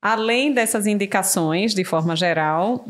Além dessas indicações, de forma geral,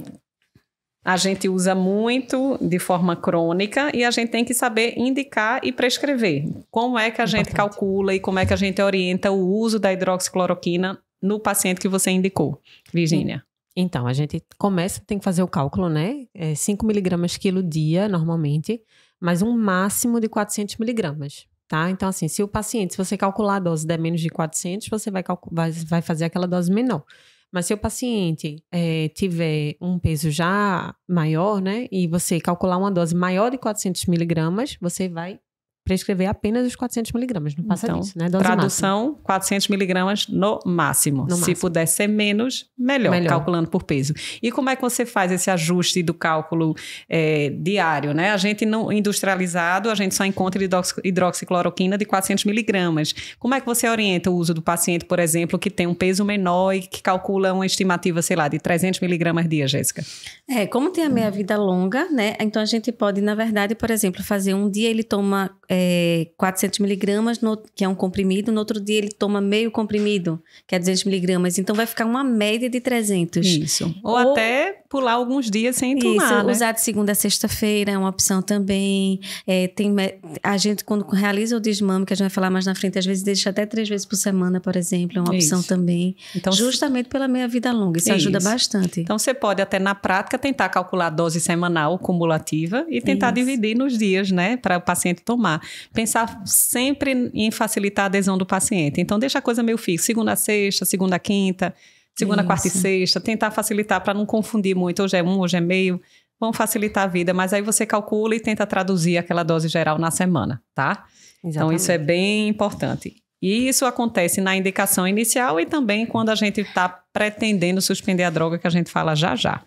a gente usa muito de forma crônica e a gente tem que saber indicar e prescrever. Como é que a Importante. gente calcula e como é que a gente orienta o uso da hidroxicloroquina no paciente que você indicou, Virginia? Então, a gente começa, tem que fazer o cálculo, né? É 5 miligramas quilo dia, normalmente, mas um máximo de 400 miligramas. Tá? Então, assim, se o paciente, se você calcular a dose der menos de 400, você vai, vai, vai fazer aquela dose menor. Mas se o paciente é, tiver um peso já maior, né, e você calcular uma dose maior de 400 miligramas, você vai prescrever apenas os 400 miligramas, não passa então, disso, né? Dose tradução, máxima. 400 miligramas no máximo. No Se máximo. puder ser menos, melhor, melhor, calculando por peso. E como é que você faz esse ajuste do cálculo é, diário, né? A gente não industrializado, a gente só encontra hidroxicloroquina de 400 miligramas. Como é que você orienta o uso do paciente, por exemplo, que tem um peso menor e que calcula uma estimativa, sei lá, de 300 miligramas dia, Jéssica? É, como tem a meia-vida longa, né? Então a gente pode, na verdade, por exemplo, fazer um dia ele toma é, 400 miligramas, no, que é um comprimido, no outro dia ele toma meio comprimido, que é 200 miligramas. Então vai ficar uma média de 300. Isso. Ou, Ou até pular alguns dias sem tomar. Isso, né? usar de segunda a sexta-feira é uma opção também. É, tem, a gente, quando realiza o desmame, que a gente vai falar mais na frente, às vezes deixa até três vezes por semana, por exemplo, é uma opção isso. também. Então, justamente pela meia vida longa, isso, isso, ajuda bastante. Então você pode até na prática tentar calcular a dose semanal cumulativa e tentar dividir nos dias, né, para o paciente tomar pensar. sempre em facilitar a adesão do paciente. Então, deixa a coisa meio fixa. Segunda, sexta, segunda, quinta, segunda, Isso. quarta e sexta. Tentar facilitar para não confundir muito. Hoje é um, hoje é meio. Vão facilitar a vida, mas aí você calcula e tenta traduzir aquela dose geral na semana, tá? Exatamente. Então, isso é bem importante. E isso acontece na indicação inicial e também quando a gente está pretendendo suspender a droga, que a gente fala já já.